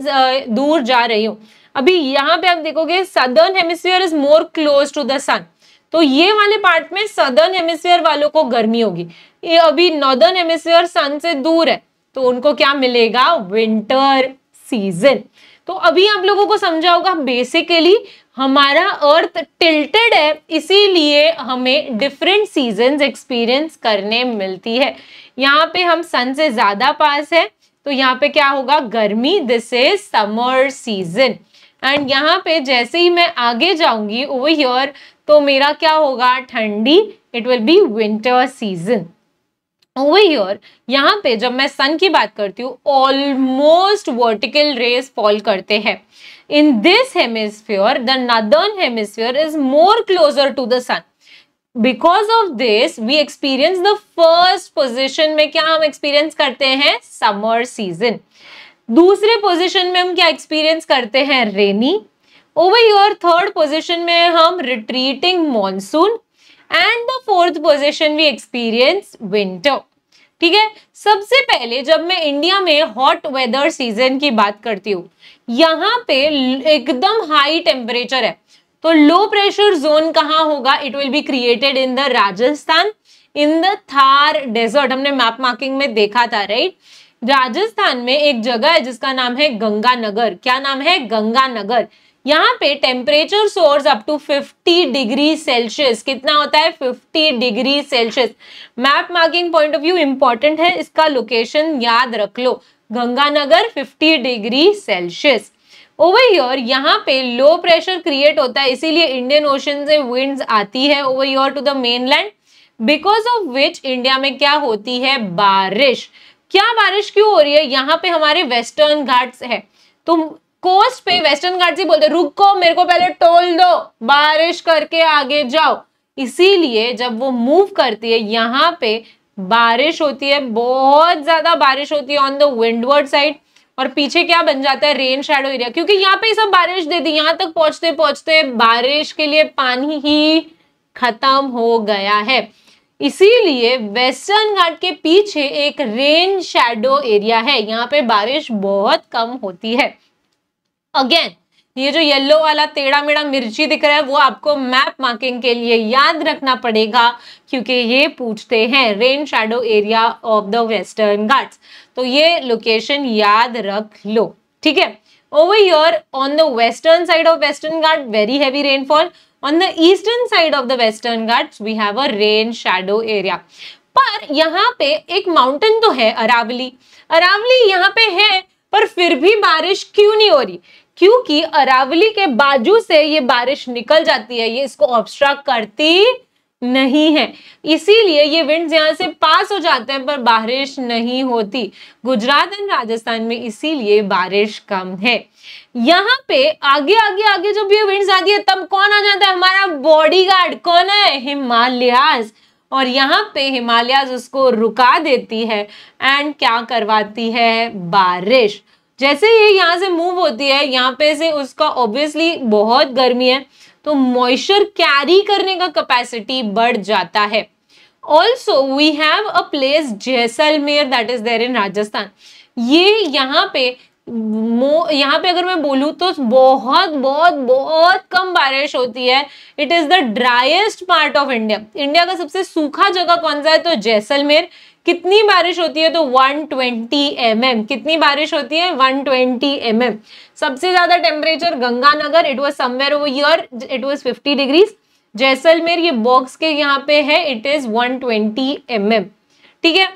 दूर जा रही हूँ अभी यहाँ पे आप देखोगे southern hemisphere is more close to the sun तो ये वाले पार्ट में सदर्न हेमिस्फीयर वालों को गर्मी होगी ये अभी नॉर्दर्न हेमिस्फीयर सन से दूर है तो उनको क्या मिलेगा विंटर सीजन तो अभी आप लोगों को समझा होगा बेसिकली हमारा अर्थ टिल्टेड है इसीलिए हमें डिफरेंट सीजन एक्सपीरियंस करने मिलती है यहाँ पे हम सन से ज्यादा पास है तो यहाँ पे क्या होगा गर्मी this is summer season and यहाँ पे जैसे ही मैं आगे जाऊंगी ओवर हियर तो मेरा क्या होगा ठंडी it will be winter season over यहाँ पे जब मैं सन की बात करती हूँ ऑलमोस्ट वर्टिकल रेस फॉल करते हैं in this hemisphere the northern hemisphere is more closer to the sun because of this we experience the first position में क्या हम एक्सपीरियंस करते हैं समर सीजन दूसरे पोजिशन में हम क्या एक्सपीरियंस करते हैं rainy over here third position में हम retreating monsoon and the fourth position we experience winter ठीक है सबसे पहले जब मैं इंडिया में हॉट वेदर सीजन की बात करती हूँ यहाँ पे एकदम हाई टेम्परेचर है तो लो प्रेशर जोन कहाँ होगा it will be created in the Rajasthan in the Thar desert हमने मैप मार्किंग में देखा था राइट राजस्थान में एक जगह है जिसका नाम है गंगानगर क्या नाम है गंगानगर यहाँ पे temperature soars up to 50 degree Celsius कितना होता है 50 degree Celsius map marking point of view important है इसका लोकेशन याद रख लो Ganganagar 50 degree Celsius over here यहाँ पे लो प्रेशर क्रिएट होता है इसीलिए इंडियन ओशन से विंड्स आती है over here to the mainland because of which India में क्या होती है बारिश क्या बारिश क्यों हो रही है यहाँ पे हमारे वेस्टर्न घाट्स है तो कोस्ट पे वेस्टर्न घाट से बोलते रुको मेरे को पहले टोल दो बारिश करके आगे जाओ इसीलिए जब वो मूव करती है यहाँ पे बारिश होती है बहुत ज्यादा बारिश होती है ऑन द विंडवर्ड साइड और पीछे क्या बन जाता है रेन शेडो एरिया क्योंकि यहाँ पे सब बारिश देती यहाँ तक पहुंचते पहुंचते बारिश के लिए पानी ही खत्म हो गया है इसीलिए वेस्टर्न घाट के पीछे एक रेन शेडो एरिया है यहाँ पे बारिश बहुत कम होती है अगेन ये जो येलो वाला टेढ़ा मेढ़ा मिर्ची दिख रहा है वो आपको मैप मार्किंग के लिए याद रखना पड़ेगा क्योंकि ये पूछते हैं rain shadow area of the Western Ghats तो ये लोकेशन याद रख लो ठीक है over here on the western side of Western Ghat very heavy rainfall on the eastern side of the western ghats we have a rain shadow area पर यहाँ पे एक माउंटेन तो है अरावली अरावली यहाँ पे है पर फिर भी बारिश क्यों नहीं हो रही क्योंकि अरावली के बाजू से ये बारिश निकल जाती है ये इसको ऑब्स्ट्रक्ट करती नहीं है इसीलिए ये विंड यहाँ से पास हो जाते हैं पर बारिश नहीं होती गुजरात एंड राजस्थान में इसीलिए बारिश कम है यहाँ पे आगे आगे आगे जब ये विंड्स आती है तब कौन आ जाता है हमारा बॉडीगार्ड कौन है हिमालयाज और यहाँ पे हिमालयाज उसको रुका देती है एंड क्या करवाती है बारिश जैसे ये यहाँ से मूव होती है यहाँ पे से उसका ऑब्वियसली बहुत गर्मी है तो मॉइस्चर कैरी करने का कैपेसिटी बढ़ जाता है also we have a place Jaisalmer that is there in Rajasthan ये यहाँ पे मो यहाँ पे अगर मैं बोलूँ तो बहुत बहुत बहुत कम बारिश होती है it is the driest part of India India का सबसे सूखा जगह कौन सा है तो जैसलमेर कितनी बारिश होती है तो 120 ट्वेंटी mm. कितनी बारिश होती है 120 ट्वेंटी mm. सबसे ज्यादा temperature Ganganagar it was somewhere over here it was 50 degrees Jaisalmer ये बॉक्स के यहाँ पे है इट इज 120 ट्वेंटी mm. ठीक है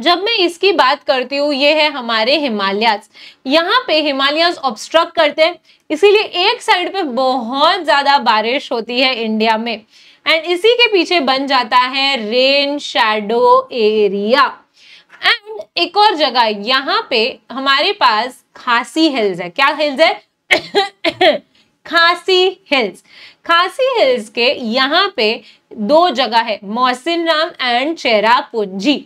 जब मैं इसकी बात करती हूँ ये है हमारे हिमालयाज यहाँ पे हिमालयाज ऑब्स्ट्रक्ट करते हैं इसीलिए एक साइड पे बहुत ज़्यादा बारिश होती है इंडिया में एंड इसी के पीछे बन जाता है रेन शेडो एरिया एंड एक और जगह यहाँ पे हमारे पास खासी हिल्स है क्या हिल्स है खासी हिल्स खासी हिल्स के यहाँ पे दो जगह है Mawsynram and Cherrapunji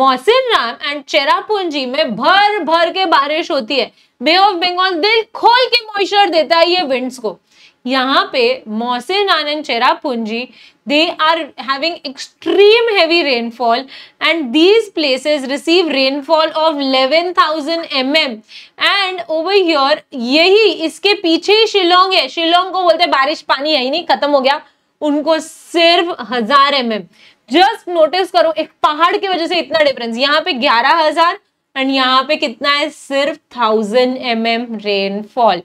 Mawsynram and Cherrapunji में भर भर के बारिश होती है बे ऑफ बंगाल दिल खोल के मॉइस्चर देता है ये विंड्स को यहाँ पे Mawsynram and Cherrapunji they are having extreme heavy rainfall and these places receive rainfall of 11000 thousand M M and over here यही इसके पीछे ही शिलोंग है शिलोंग को बोलते बारिश पानी है ही नहीं खत्म हो गया उनको सिर्फ हजार एम एम जस्ट नोटिस करो एक पहाड़ की वजह से इतना डिफरेंस यहाँ पे ग्यारह हजार एंड यहाँ पे कितना है सिर्फ thousand M M rainfall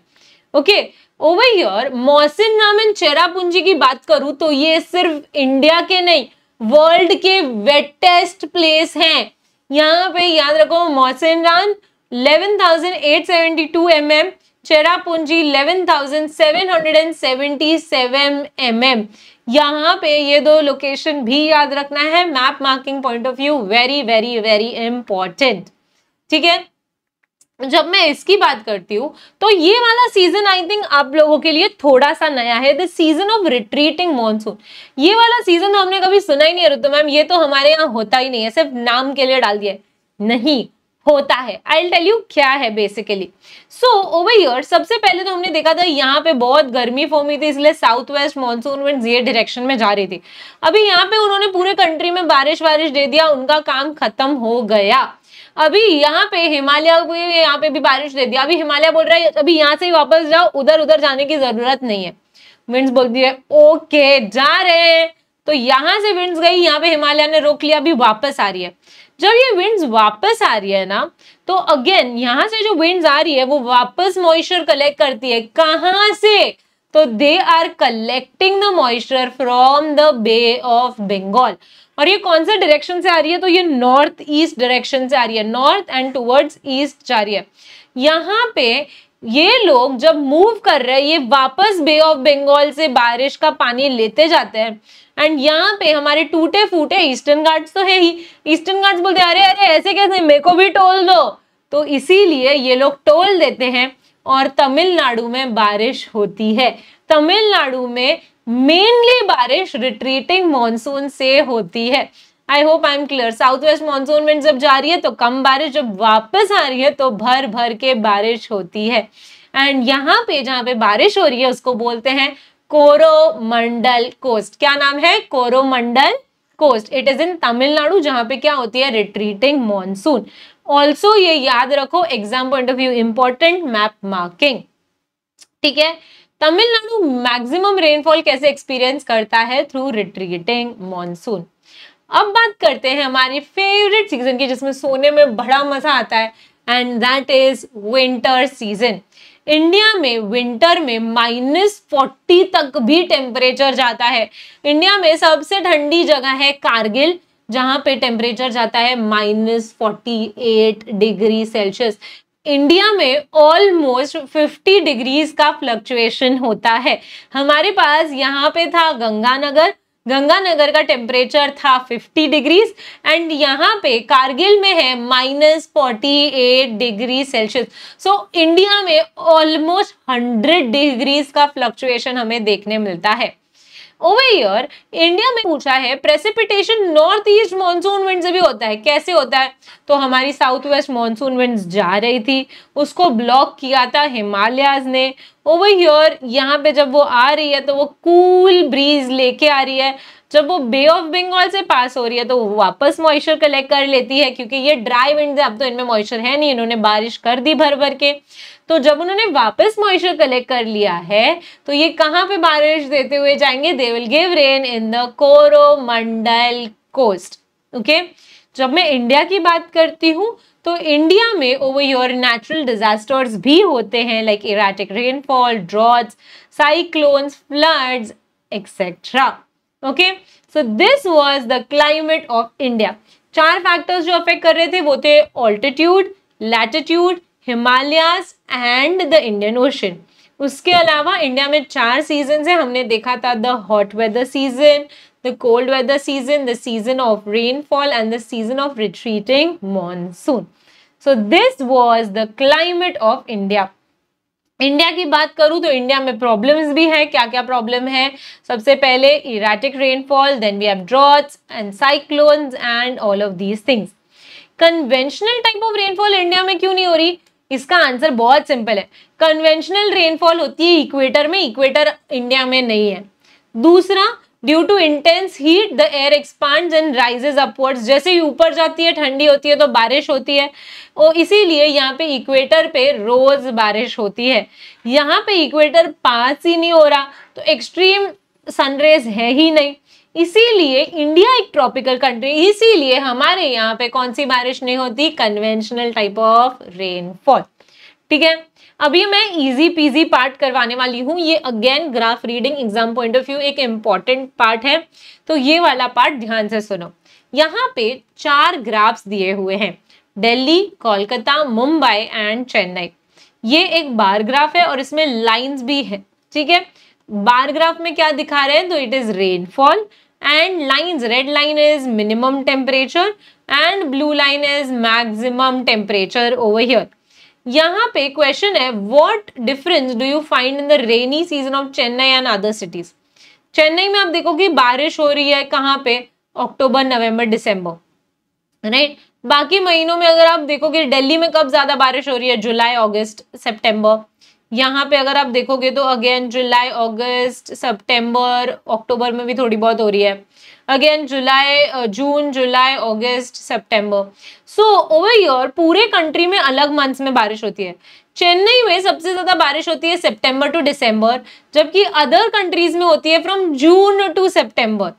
okay okay, over here Mawsynram and Cherrapunji की बात करूं तो ये सिर्फ इंडिया के नहीं वर्ल्ड के वेटेस्ट प्लेस हैं यहाँ पे याद रखो मोहसिन राम 11,872 mm चेरापूंजी 11,777 mm यहाँ पे ये दो लोकेशन भी याद रखना है map marking point of view very very very important ठीक है जब मैं इसकी बात करती हूँ तो ये वाला सीजन आई थिंक आप लोगों के लिए थोड़ा सा नया है the season of retreating monsoon ये वाला सीजन तो हमने कभी सुना ही नहीं है तो मैम ये तो हमारे यहाँ होता ही नहीं है सिर्फ नाम के लिए डाल दिया है नहीं होता है आई टेल यू क्या है बेसिकली सो ओवर ईयर सबसे पहले तो हमने देखा था यहाँ पे बहुत गर्मी फॉर्मी थी इसलिए साउथ वेस्ट मानसून विंड ये डायरेक्शन में जा रही थी अभी यहाँ पे उन्होंने पूरे कंट्री में बारिश वारिश दे दिया उनका काम खत्म हो गया अभी यहाँ पे हिमालय को यहाँ पे भी बारिश दे दिया अभी हिमालय बोल रहा है अभी यहाँ से ही वापस जाओ उधर उधर जाने की जरूरत नहीं है विंड्स बोल है ओके जा रहे हैं तो यहाँ से विंड्स गई यहाँ पे हिमालय ने रोक लिया अभी वापस आ रही है जब ये विंड्स वापस आ रही है ना तो अगेन यहाँ से जो विंड्स आ रही है वो वापस मॉइस्चर कलेक्ट करती है कहां से तो they are collecting the moisture from the Bay of Bengal और ये कौन से डायरेक्शन से आ रही है तो ये नॉर्थ ईस्ट डायरेक्शन से आ रही है नॉर्थ एंड टूवर्ड्स ईस्ट जा रही है यहाँ पे ये लोग जब मूव कर रहे हैं ये वापस बे ऑफ बंगाल से बारिश का पानी लेते जाते हैं एंड यहाँ पे हमारे टूटे फूटे ईस्टर्न गार्ड्स तो है ही ईस्टर्न गार्ड्स बोलते अरे अरे ऐसे कैसे मेरे को भी टोल दो तो इसीलिए ये लोग टोल देते हैं और तमिलनाडु में बारिश होती है तमिलनाडु में मेनली बारिश रिट्रीटिंग मानसून से होती है I hope I am clear south west monsoon में जब जा रही है तो कम बारिश जब वापस आ रही है तो भर भर के बारिश होती है एंड यहाँ पे जहाँ पे बारिश हो रही है उसको बोलते हैं कोरोमंडल कोस्ट क्या नाम है Coromandel coast it is in Tamil Nadu जहाँ पे क्या होती है रिट्रीटिंग मॉनसून ऑल्सो ये याद रखो exam point of view important map marking ठीक है तमिलनाडु मैक्सिमम रेनफॉल कैसे एक्सपीरियंस करता है थ्रू रिट्रीटिंग मॉनसून अब बात करते हैं हमारी फेवरेट सीजन की जिसमें सोने में बड़ा मजा आता है and that is winter season India में विंटर में माइनस फोर्टी तक भी टेम्परेचर जाता है इंडिया में सबसे ठंडी जगह है कारगिल जहां पे टेम्परेचर जाता है minus forty eight degree Celsius India में ऑलमोस्ट 50 डिग्रीज का फ्लक्चुएशन होता है हमारे पास यहाँ पे था गंगानगर गंगानगर का टेम्परेचर था 50 डिग्रीज एंड यहाँ पे कारगिल में है minus forty degree Celsius so India में ऑलमोस्ट 100 डिग्रीज का फ्लक्चुएशन हमें देखने मिलता है ओवर ईयर इंडिया में पूछा है precipitation north east monsoon wind से भी होता है कैसे होता है तो हमारी साउथ वेस्ट मानसून विंड जा रही थी उसको ब्लॉक किया था हिमालयाज ने ओवर ईयर यहाँ पे जब वो आ रही है तो वो कूल ब्रीज लेके आ रही है जब वो बे ऑफ बंगाल से पास हो रही है तो वापस मॉइस्चर कलेक्ट कर लेती है क्योंकि ये ड्राई विंड अब तो इनमें मॉइस्चर है नहीं इन्होंने बारिश कर दी भर भर के तो जब उन्होंने वापस मॉइस्चर कलेक्ट कर लिया है तो ये कहाँ पे बारिश देते हुए जाएंगे they will give rain in the Coromandel coast okay जब मैं इंडिया की बात करती हूँ तो इंडिया में ओवर योर नेचुरल डिजास्टर्स भी होते हैं like erratic rainfall droughts cyclones floods etcetera okay so this was the climate of India चार फैक्टर्स जो अफेक्ट कर रहे थे वो थे altitude latitude Himalayas and the Indian ocean उसके अलावा इंडिया में चार सीजन है हमने देखा था the hot weather season the cold weather season the season of rainfall and the season of retreating monsoon so this was the climate of India India की बात करूं तो इंडिया में प्रॉब्लम्स भी हैं क्या क्या प्रॉब्लम है सबसे पहले erratic rainfall then we have droughts and cyclones and all of these things conventional type of rainfall India में क्यों नहीं हो रही इसका आंसर बहुत सिंपल है कन्वेंशनल रेनफॉल होती है इक्वेटर में इक्वेटर इंडिया में नहीं है दूसरा due to intense heat the air expand and rises upwards जैसे ही ऊपर जाती है ठंडी होती है तो बारिश होती है और इसीलिए यहाँ पे इक्वेटर पे रोज बारिश होती है यहाँ पे इक्वेटर पास ही नहीं हो रहा तो एक्सट्रीम सनरेज है ही नहीं इसीलिए इंडिया एक ट्रॉपिकल कंट्री इसीलिए हमारे यहाँ पे कौन सी बारिश नहीं होती कन्वेंशनल टाइप ऑफ रेनफॉल ठीक है अभी मैं इजी पीजी पार्ट करवाने वाली हूँ ये again graph reading exam point of view एक इम्पॉर्टेंट पार्ट है तो ये वाला पार्ट ध्यान से सुनो यहाँ पे चार ग्राफ्स दिए हुए हैं दिल्ली कोलकाता मुंबई एंड चेन्नई ये एक बार ग्राफ है और इसमें लाइंस भी है ठीक है बार ग्राफ में क्या दिखा रहे हैं तो it is rainfall and lines red line is minimum temperature and blue line is maximum temperature over here यहाँ पे क्वेश्चन है what difference do you find in the rainy season of Chennai and other cities Chennai में आप देखोगे बारिश हो रही है कहाँ पे अक्टूबर नवंबर दिसंबर राइट बाकी महीनों में अगर आप देखोगे दिल्ली में कब ज्यादा बारिश हो रही है जुलाई अगस्त सितंबर यहाँ पे अगर आप देखोगे तो अगेन जुलाई अगस्त सितंबर अक्टूबर में भी थोड़ी बहुत हो रही है again July June July August August, so over here पूरे कंट्री में अलग मंथ्स में बारिश होती है चेन्नई में सबसे ज्यादा बारिश होती है सितंबर टू दिसंबर जबकि अदर कंट्रीज में होती है फ्रॉम जून टू सेप्टेम्बर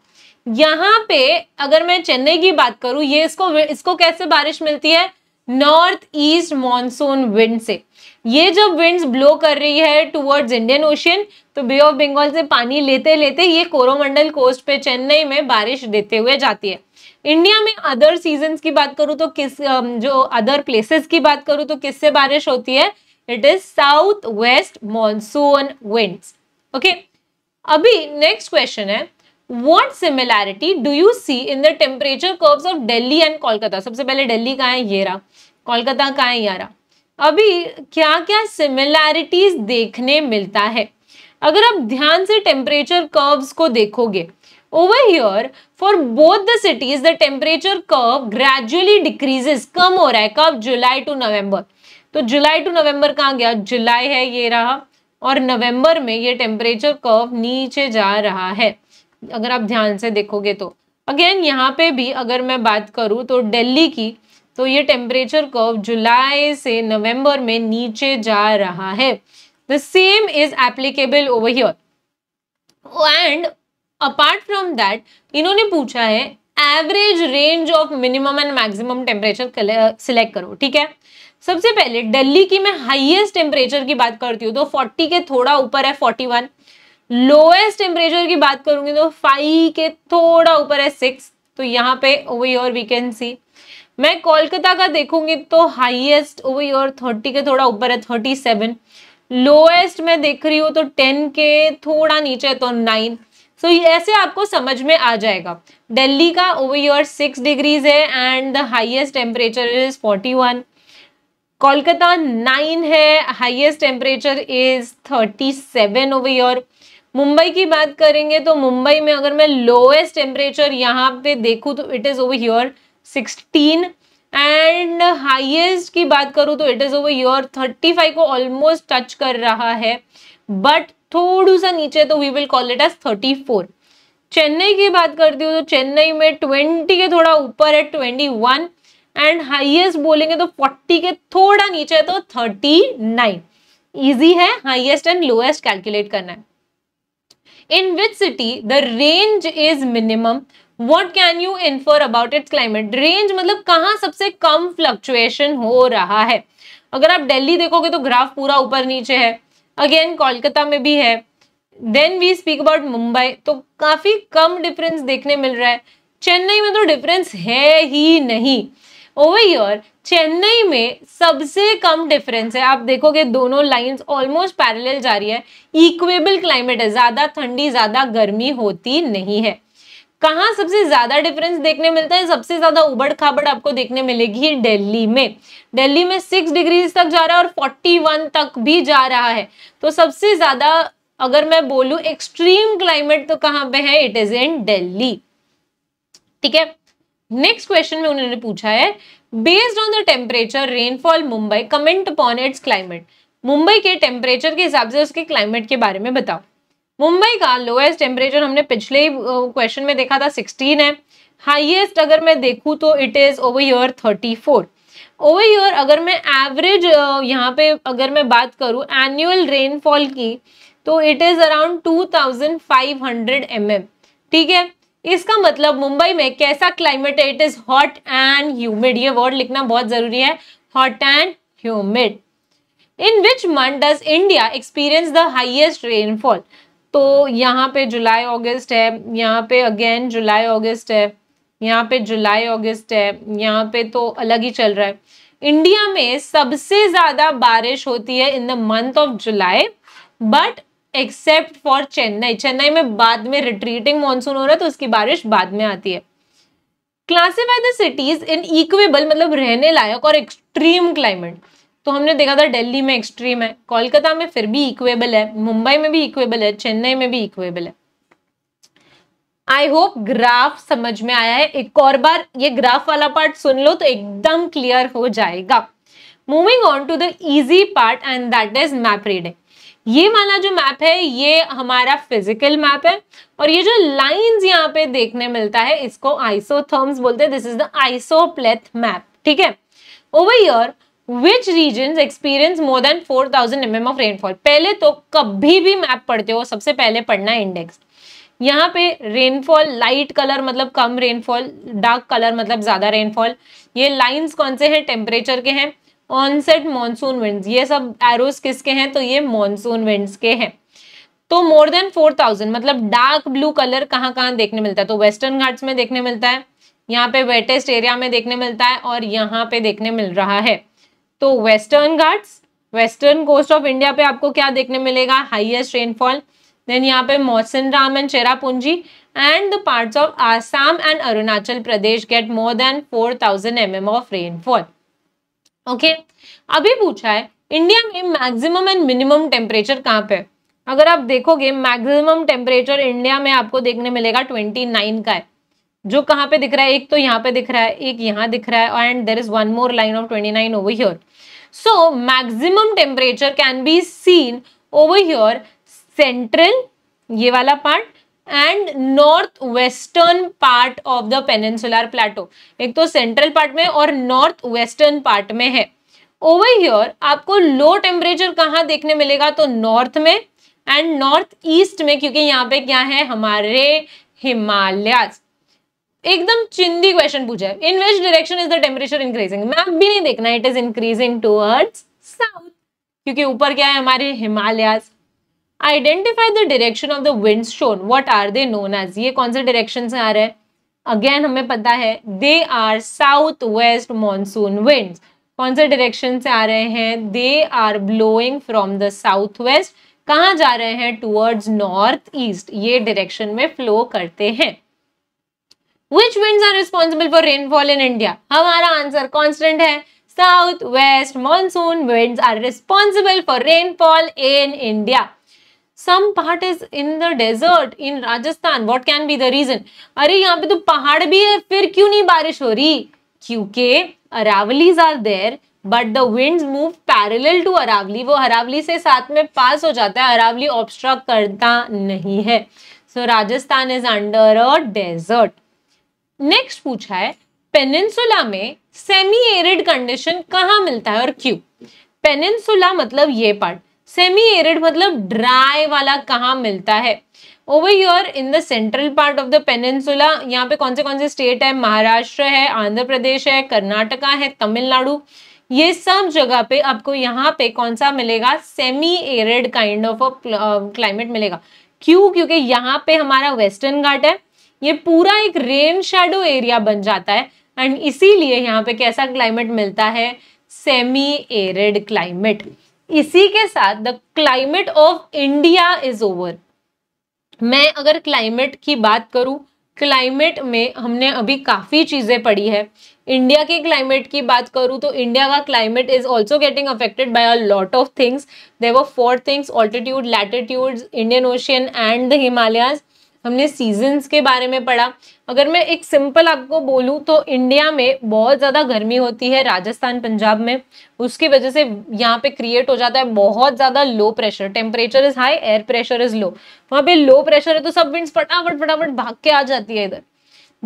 यहाँ पे अगर मैं चेन्नई की बात करूँ ये इसको इसको कैसे बारिश मिलती है नॉर्थ ईस्ट मॉनसून विंड से ये जब विंड्स ब्लो कर रही है टुवर्ड्स इंडियन ओशियन तो बे ऑफ बंगाल से पानी लेते लेते ये कोरोमंडल कोस्ट पे चेन्नई में बारिश देते हुए जाती है इंडिया में अदर सीजन्स की बात करूँ तो किस जो अदर प्लेसेस की बात करूँ तो किससे बारिश होती है it is south west monsoon winds okay अभी नेक्स्ट क्वेश्चन है what similarity do you see in the temperature curves of Delhi and Kolkata सबसे पहले दिल्ली का है ये रहा कोलकाता का है यारा अभी क्या क्या सिमिलैरिटीज देखने मिलता है अगर आप ध्यान से टेम्परेचर कर्व्स को देखोगे over here for both the cities the temperature curve gradually decreases कम हो रहा है कब जुलाई टू नवंबर तो जुलाई टू नवंबर कहाँ गया जुलाई है ये रहा और नवंबर में ये टेम्परेचर कर्व नीचे जा रहा है अगर आप ध्यान से देखोगे तो अगेन यहाँ पे भी अगर मैं बात करूँ तो दिल्ली की तो ये टेम्परेचर कर्व जुलाई से नवंबर में नीचे जा रहा है the same is applicable over here and apart from that इन्होंने पूछा है average range of minimum and maximum temperature select करो ठीक है सबसे पहले दिल्ली की मैं हाईएस्ट टेम्परेचर की बात करती हूँ तो 40 के थोड़ा ऊपर है 41 लोएस्ट टेम्परेचर की बात करूंगी तो 5 के थोड़ा ऊपर है 6 तो यहाँ पे over here we can see मैं कोलकाता का देखूंगी तो हाईएस्ट ओवर योर थर्टी के थोड़ा ऊपर है थर्टी सेवन लोएस्ट मैं देख रही हूँ तो टेन के थोड़ा नीचे तो नाइन सो so, ऐसे आपको समझ में आ जाएगा दिल्ली का ओवर योर सिक्स डिग्रीज है and the highest temperature is forty one Kolkata nine है highest temperature is thirty seven over here Mumbai की बात करेंगे तो मुंबई में अगर मैं लोएस्ट टेम्परेचर यहाँ पे देखूँ तो it is over here sixteen and highest की बात करूँ तो it is over here thirty five को ऑलमोस्ट टच कर रहा है बट थोड़ा सा नीचे तो we will call it as thirty four Chennai की बात करती हूँ तो चेन्नई में ट्वेंटी के थोड़ा ऊपर है ट्वेंटी वन एंड हाइएस्ट बोलेंगे तो फोर्टी के थोड़ा नीचे तो है तो थर्टी नाइन ईजी है हाइएस्ट एंड लोएस्ट कैलकुलेट करना है in which city the range is minimum what can you infer about its climate range मतलब कहाँ सबसे कम फ्लक्चुएशन हो रहा है अगर आप दिल्ली देखोगे तो ग्राफ पूरा ऊपर नीचे है अगेन कोलकाता में भी है then we speak about Mumbai तो काफी कम डिफरेंस देखने मिल रहा है चेन्नई में तो डिफरेंस है ही नहीं ओवर ईयर चेन्नई में सबसे कम डिफरेंस है आप देखोगे दोनों लाइंस ऑलमोस्ट पैरेलल जा रही है इक्वेबल क्लाइमेट है ज़्यादा ठंडी ज़्यादा गर्मी होती नहीं है कहाँ सबसे ज्यादा डिफरेंस देखने मिलता है सबसे ज्यादा उबड़ खाबड़ आपको देखने मिलेगी दिल्ली में दिल्ली में सिक्स डिग्रीज तक जा रहा है और फोर्टी वन तक भी जा रहा है तो सबसे ज्यादा अगर मैं बोलूं एक्सट्रीम क्लाइमेट तो कहाँ पे है इट इज इन दिल्ली ठीक है नेक्स्ट क्वेश्चन में उन्होंने पूछा है based on the temperature rainfall Mumbai comment upon its climate Mumbai के टेम्परेचर के हिसाब से उसके क्लाइमेट के बारे में बताओ मुंबई का लोएस्ट टेम्परेचर हमने पिछले क्वेश्चन में देखा था 16 है हाईएस्ट अगर मैं देखूँ तो it is over here 34 over here अगर मैं एवरेज यहाँ पे अगर मैं बात करूँ एनुअल रेनफॉल की तो इट इज अराउंड 2500 mm ठीक है इसका मतलब मुंबई में कैसा क्लाइमेट है it is hot and humid ये वर्ड लिखना बहुत जरूरी है hot and humid in which month does India experience the highest rainfall तो यहाँ पे जुलाई अगस्त है यहाँ पे अगेन जुलाई अगस्त है यहाँ पे जुलाई अगस्त है यहाँ पे तो अलग ही चल रहा है इंडिया में सबसे ज्यादा बारिश होती है in the month of July but except for Chennai Chennai में बाद में रिट्रीटिंग मानसून हो रहा है तो उसकी बारिश बाद में आती है classify the cities in equable मतलब रहने लायक और एक्सट्रीम क्लाइमेट तो हमने देखा था दिल्ली में एक्सट्रीम है कोलकाता में फिर भी इक्वेबल है मुंबई में भी इक्वेबल है चेन्नई में भी इक्वेबल है आई होप ग्राफ समझ में आया है एक और बार ये ग्राफ वाला पार्ट सुन लो तो एकदम क्लियर हो जाएगा moving on to the easy part and that is map reading ये वाला जो मैप है ये हमारा फिजिकल मैप है और ये जो लाइंस यहाँ पे देखने मिलता है इसको आइसोथर्म्स बोलते हैं this is the isopleth map ठीक है over here which region experience more than four thousand M M of rainfall पहले तो कभी भी मैप पढ़ते हो सबसे पहले पढ़ना है इंडेक्स यहाँ पे रेनफॉल लाइट कलर मतलब कम रेनफॉल डार्क कलर मतलब ज्यादा रेनफॉल ये लाइन्स कौन से हैं टेम्परेचर के हैं ऑनसेट मॉनसून विंड ये सब एरोज किसके हैं तो ये मॉनसून विंड्स के हैं तो मोर देन फोर थाउजेंड मतलब डार्क ब्लू कलर कहाँ कहाँ देखने मिलता है तो वेस्टर्न घाट्स में देखने मिलता है यहाँ पे वेटेस्ट एरिया में देखने मिलता है और यहाँ पे देखने मिल रहा है तो western Ghats western coast of India पे आपको क्या देखने मिलेगा हाइएस्ट रेनफॉल देन यहाँ पे Mawsynram and Cherrapunji and the parts of Assam and Arunachal Pradesh get more than four thousand M M of rainfall okay अभी पूछा है इंडिया में मैक्सिमम एंड मिनिमम टेम्परेचर कहाँ पे अगर आप देखोगे मैक्सिमम टेम्परेचर इंडिया में आपको देखने मिलेगा ट्वेंटी नाइन का है जो कहाँ पे दिख रहा है एक तो यहाँ पे दिख रहा है एक यहाँ दिख रहा है and there is one more line of twenty nine over here So maximum temperature can be seen over here central ये वाला part and north western part of the peninsular plateau एक तो सेंट्रल पार्ट में और north western part में है over here आपको low temperature कहाँ देखने मिलेगा तो नॉर्थ में एंड नॉर्थ ईस्ट में क्योंकि यहाँ पे क्या है हमारे हिमालयाज एकदम चिंदी क्वेश्चन पूछा है in which direction is the temperature increasing map भी नहीं देखना it is increasing towards south क्योंकि ऊपर क्या है हमारे Himalaya identify the direction of the wind shown what are they known as ये कौन से डायरेक्शन से आ रहे हैं अगेन हमें पता है they are south west monsoon wind कौन से डायरेक्शन से आ रहे हैं they are blowing from the south west कहाँ जा रहे हैं टूवर्ड्स नॉर्थ ईस्ट ये डायरेक्शन में फ्लो करते हैं which wind are responsible for rainfall in India हमारा आंसर कॉन्स्टेंट है south west monsoon winds are responsible for rainfall in India some part is in the desert in Rajasthan what can be the reason अरे यहाँ पे तो पहाड़ भी है फिर क्यों नहीं बारिश हो रही क्योंकि Aravallis are there but the wind move parallel to Aravalli वो अरावली से साथ में पास हो जाता है अरावली ऑब्स्ट्रक्ट करता नहीं है so Rajasthan is under a desert next पूछा है पेनिनसुला में सेमी एरिड कंडीशन कहाँ मिलता है और क्यों पेनिनसुला मतलब ये पार्ट सेमी एरिड मतलब ड्राई वाला कहाँ मिलता है over here in the central part of the peninsula यहाँ पे कौन से कौन से स्टेट है महाराष्ट्र है आंध्र प्रदेश है कर्नाटका है तमिलनाडु ये सब जगह पे आपको यहाँ पे कौन सा मिलेगा semi arid kind of climate मिलेगा क्यों क्योंकि यहाँ पे हमारा वेस्टर्न घाट है ये पूरा एक रेन शेडो एरिया बन जाता है एंड इसीलिए यहाँ पे कैसा क्लाइमेट मिलता है सेमी एरिड क्लाइमेट इसी के साथ the climate of India is over मैं अगर क्लाइमेट की बात करूं क्लाइमेट में हमने अभी काफ़ी चीज़ें पढ़ी है इंडिया के क्लाइमेट की बात करूँ तो इंडिया का climate is also getting affected by a lot of things there are four things altitude latitudes Indian ocean and the Himalayas हमने सीजन्स के बारे में पढ़ा अगर मैं एक सिंपल आपको बोलूँ तो इंडिया में बहुत ज़्यादा गर्मी होती है राजस्थान पंजाब में उसकी वजह से यहाँ पे क्रिएट हो जाता है बहुत ज़्यादा low pressure temperature is high air pressure is low वहाँ पे लो प्रेशर है तो सब विंड्स फटाफट फटाफट भाग के आ जाती है इधर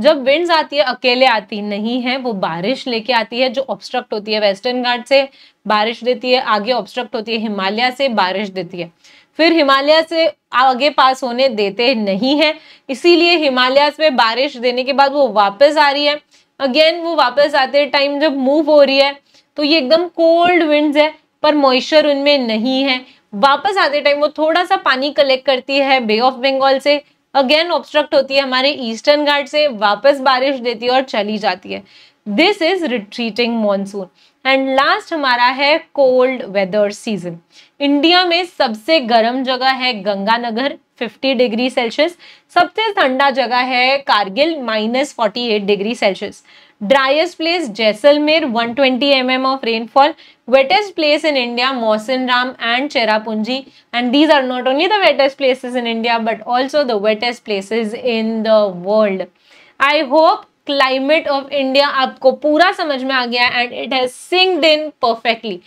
जब विंड्स आती है अकेले आती नहीं है वो बारिश लेके आती है जो ऑब्स्ट्रक्ट होती है वेस्टर्न घाट से बारिश देती है आगे ऑब्स्ट्रक्ट होती है हिमालय से बारिश देती है फिर हिमालय से आगे पास होने देते नहीं है इसीलिए हिमालय में बारिश देने के बाद वो वापस आ रही है अगेन वो वापस आते टाइम जब मूव हो रही है तो ये एकदम कोल्ड विंड्स है पर मॉइस्चर उनमें नहीं है वापस आते टाइम वो थोड़ा सा पानी कलेक्ट करती है बे ऑफ बंगाल से अगेन ऑब्स्ट्रक्ट होती है हमारे ईस्टर्न घाट से वापस बारिश देती है और चली जाती है this is retreating monsoon and last हमारा है कोल्ड वेदर सीजन इंडिया में सबसे गर्म जगह है गंगानगर 50 डिग्री सेल्सियस सबसे ठंडा जगह है Kargil minus forty degree celsius driest place Jaisalmer 120 twenty M M of rainfall wettest place in India Mawsynram and Cherrapunji and these are not only the wettest places in India but also the wettest places in the world I hope climate of India आपको पूरा समझ में आ गया and it has sinked in perfectly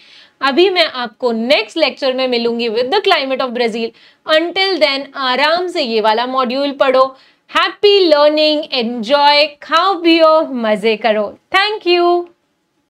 अभी मैं आपको next lecture में मिलूंगी with the climate of Brazil until then आराम से ये वाला मॉड्यूल पढ़ो हैप्पी लर्निंग एंजॉय खाओ पियो मज़े करो थैंक यू